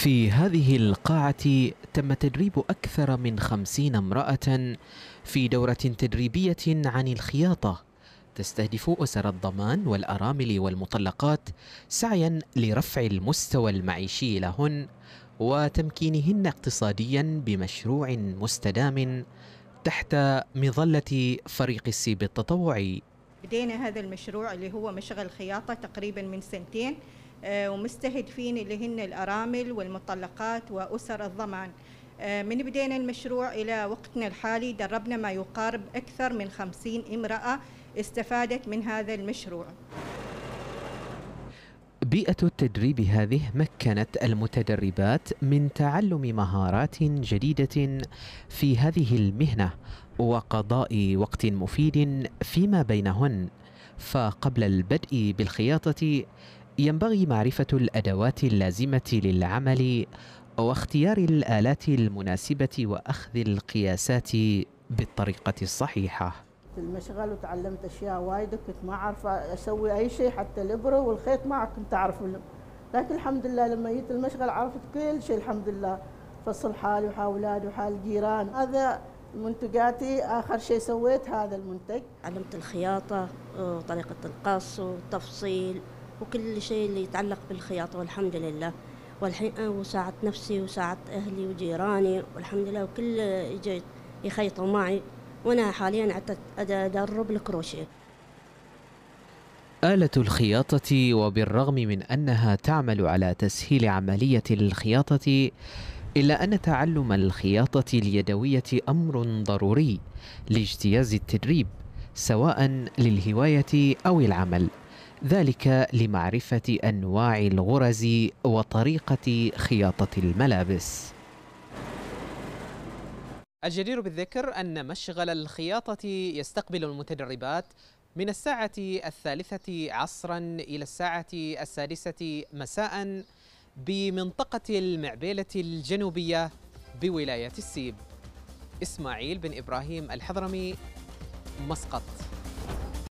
في هذه القاعة تم تدريب أكثر من خمسين امرأة في دورة تدريبية عن الخياطة تستهدف أسر الضمان والأرامل والمطلقات سعيا لرفع المستوى المعيشي لهن وتمكينهن اقتصاديا بمشروع مستدام تحت مظلة فريق السيب التطوعي بدينا هذا المشروع اللي هو مشغل خياطة تقريبا من سنتين آه، ومستهدفين اللي هن الأرامل والمطلقات وأسر الضمان آه، من بدينا المشروع إلى وقتنا الحالي دربنا ما يقارب أكثر من خمسين امرأة استفادت من هذا المشروع بيئة التدريب هذه مكنت المتدربات من تعلم مهارات جديدة في هذه المهنة وقضاء وقت مفيد فيما بينهن فقبل البدء بالخياطة ينبغي معرفة الأدوات اللازمة للعمل واختيار الآلات المناسبة وأخذ القياسات بالطريقة الصحيحة المشغل وتعلمت أشياء وايدة كنت ما عارفة أسوي أي شيء حتى الإبرة والخيط ما كنت أعرف لكن الحمد لله لما جيت المشغل عرفت كل شيء الحمد لله فصل حالي وحال أولادي وحال الجيران هذا منتجاتي آخر شيء سويت هذا المنتج علمت الخياطة وطريقة آه، القص والتفصيل وكل شيء اللي يتعلق بالخياطة والحمد لله والحين وساعدت نفسي وساعدت أهلي وجيراني والحمد لله وكل جيت يخيطوا معي وأنا حاليا أدرب الكروشيه آلة الخياطة وبالرغم من أنها تعمل على تسهيل عملية الخياطة إلا أن تعلم الخياطة اليدوية أمر ضروري لاجتياز التدريب سواء للهواية أو العمل ذلك لمعرفة أنواع الغرز وطريقة خياطة الملابس الجدير بالذكر أن مشغل الخياطة يستقبل المتدربات من الساعة الثالثة عصرا إلى الساعة السادسة مساء بمنطقة المعبيلة الجنوبية بولاية السيب إسماعيل بن إبراهيم الحضرمي مسقط